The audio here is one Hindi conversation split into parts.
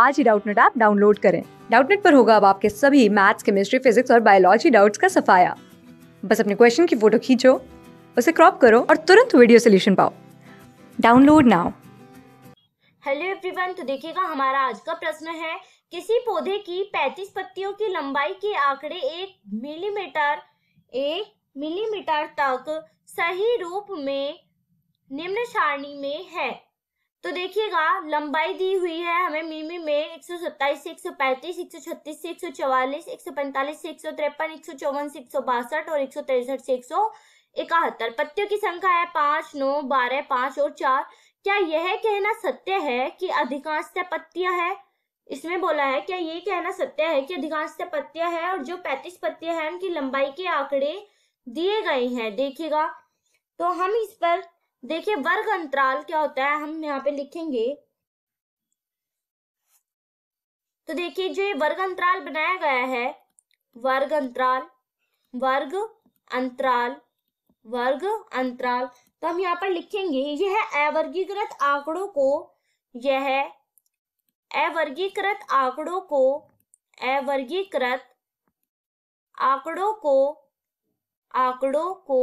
आज ही डाउटनेट ऐप डाउनलोड करें डाउटनेट पर होगा अब आपके सभी मैथ्स केमिस्ट्री फिजिक्स और बायोलॉजी डाउट्स का सफाया बस अपने क्वेश्चन की फोटो खींचो उसे क्रॉप करो और तुरंत वीडियो सोल्यूशन पाओ डाउनलोड नाउ हेलो एवरीवन तो देखिएगा हमारा आज का प्रश्न है किसी पौधे की 35 पत्तियों की लंबाई के आंकड़े एक मिलीमीटर एक मिलीमीटर तक सही रूप में निम्न सारणी में है तो देखिएगा लंबाई दी हुई है हमें मिमी में एक सौ सत्ताईस एक सौ पैंतीस एक सौ छत्तीस से एक सौ चौवालीस एक सौ पैंतालीस एक सौ तिरपन एक सौ चौवन से एक सौ बासठ और एक सौ तिरसठ से एक सौ इकहत्तर पत्तियों की संख्या है पांच नौ बारह पांच और चार क्या यह कहना सत्य है कि अधिकांशतः पत्तियां है इसमें बोला है क्या ये कहना सत्य है कि अधिकांशतः पत्तियां है और जो पैंतीस पत्तियां हैं उनकी लंबाई के आंकड़े दिए गए हैं देखिएगा तो हम इस पर देखिए वर्ग अंतराल क्या होता है हम यहाँ पे लिखेंगे तो देखिए जो ये वर्ग अंतराल बनाया गया है वर्ग अंतराल वर्ग अंतराल वर्ग अंतराल तो हम यहाँ पर लिखेंगे यह अवर्गीकृत आंकड़ों को यह अवर्गीकृत आंकड़ों को अवर्गीकृत आंकड़ों को आंकड़ों को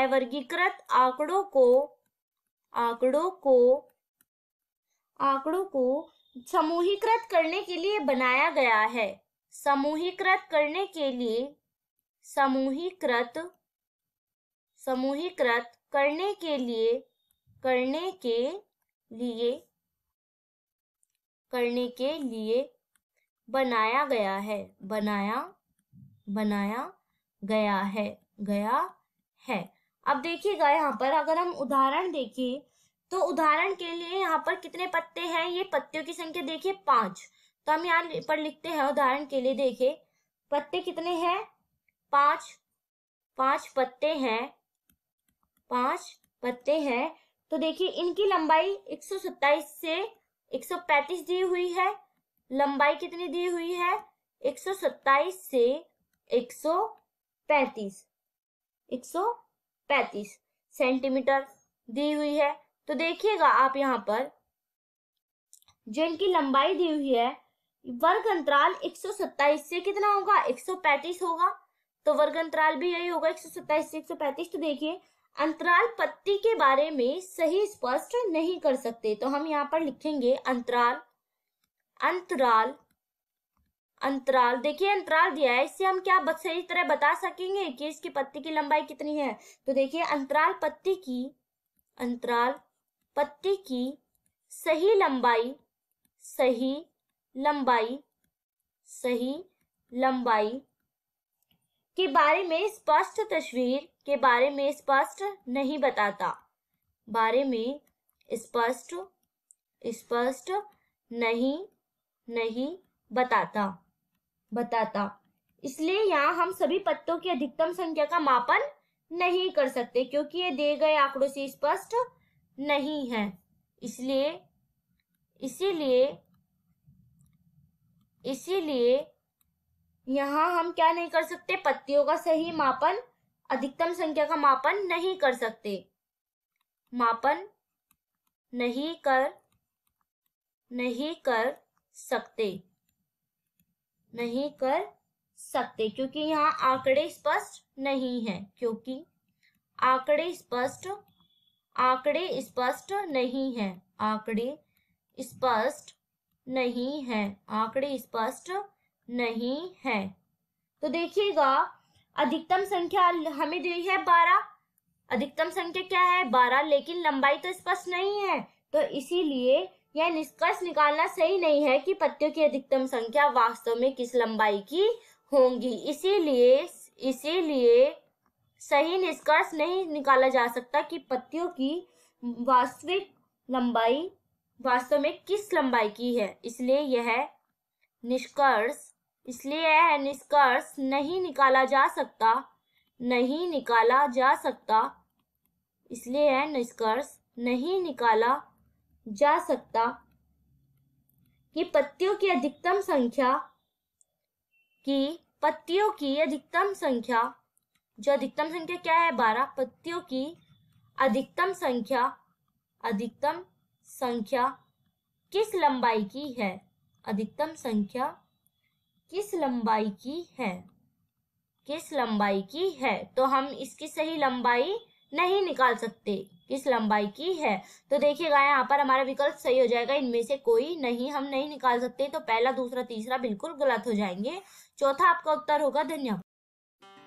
है वर्गीकृत आंकड़ों को आंकड़ों को आंकड़ों को समूहीकृत करने के लिए बनाया गया है समूहीकृत करने के लिए समूहीकृत समूहीकृत करने के लिए करने के लिए करने के लिए बनाया गया है बनाया बनाया गया है गया है अब देखिएगा यहाँ पर अगर हम उदाहरण देखिए तो उदाहरण के लिए यहाँ पर कितने पत्ते हैं ये पत्तियों की संख्या देखिए पांच तो हम यहाँ पर लिखते हैं उदाहरण के लिए देखिए पत्ते कितने हैं पांच पांच पत्ते हैं पांच पत्ते हैं तो देखिए इनकी लंबाई 127 से पैंतीस दी हुई है लंबाई कितनी दी हुई है 127 से एक सौ पैंतीस सेंटीमीटर दी हुई है तो देखिएगा आप यहाँ पर जो इनकी लंबाई दी हुई है वर्ग अंतराल 127 से कितना होगा 135 होगा तो वर्ग अंतराल भी यही होगा 127 से 135 तो देखिए अंतराल पत्ती के बारे में सही स्पष्ट नहीं कर सकते तो हम यहाँ पर लिखेंगे अंतराल अंतराल अंतराल देखिए अंतराल दिया है इससे हम क्या सही तरह बता सकेंगे कि इसकी पत्ती की लंबाई कितनी है तो देखिए अंतराल पत्ती की अंतराल पत्ती की सही लंबाई सही लंबाई सही लंबाई के बारे में स्पष्ट तस्वीर के बारे में स्पष्ट नहीं बताता बारे में स्पष्ट स्पष्ट नहीं नहीं बताता बताता इसलिए यहाँ हम सभी पत्तों की अधिकतम संख्या का मापन नहीं कर सकते क्योंकि ये दिए गए आंकड़ों से स्पष्ट नहीं है इसलिए इसीलिए इसीलिए यहाँ हम क्या नहीं कर सकते पत्तियों का सही मापन अधिकतम संख्या का मापन नहीं कर सकते मापन नहीं कर नहीं कर सकते नहीं कर सकते क्योंकि यहाँ आंकड़े स्पष्ट नहीं है क्योंकि आंकड़े स्पष्ट आंकड़े स्पष्ट नहीं है आंकड़े स्पष्ट नहीं है आंकड़े स्पष्ट नहीं है तो देखिएगा अधिकतम संख्या हमें दी है बारह अधिकतम संख्या क्या है बारह लेकिन लंबाई तो स्पष्ट नहीं है तो इसीलिए यह निष्कर्ष निकालना सही नहीं है कि पत्तियों की अधिकतम संख्या वास्तव में किस लंबाई की होंगी इसीलिए इसीलिए सही निष्कर्ष नहीं निकाला जा सकता कि पत्तियों की वास्तविक लंबाई वास्तव में किस लंबाई की है इसलिए यह निष्कर्ष इसलिए यह निष्कर्ष नहीं निकाला जा सकता नहीं निकाला जा सकता इसलिए यह निष्कर्ष नहीं निकाला जा सकता कि पत्तियों की अधिकतम संख्या की पत्तियों की अधिकतम संख्या जो अधिकतम संख्या क्या है बारह पत्तियों की अधिकतम संख्या अधिकतम संख्या किस लंबाई की है अधिकतम संख्या किस लंबाई की है किस लंबाई की है तो हम इसकी सही लंबाई नहीं निकाल सकते किस लंबाई की है तो देखिएगा यहाँ पर हमारा विकल्प सही हो जाएगा इनमें से कोई नहीं हम नहीं निकाल सकते तो पहला दूसरा तीसरा बिल्कुल गलत हो जाएंगे चौथा आपका उत्तर होगा धन्यवाद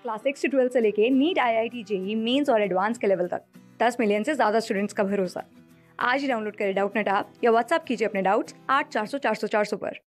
क्लास सिक्स से ट्वेल्थ से लेके NEET I I T JEE mains और एडवांस के लेवल तक दस मिलियन से ज़्यादा स्टूडेंट्स का भरोसा आज ही डाउनलोड करें डाउट नेट आप या व्हाट्सअप कीजिए अपने डाउट्स आठ चार सौ चार सौ चार सौ पर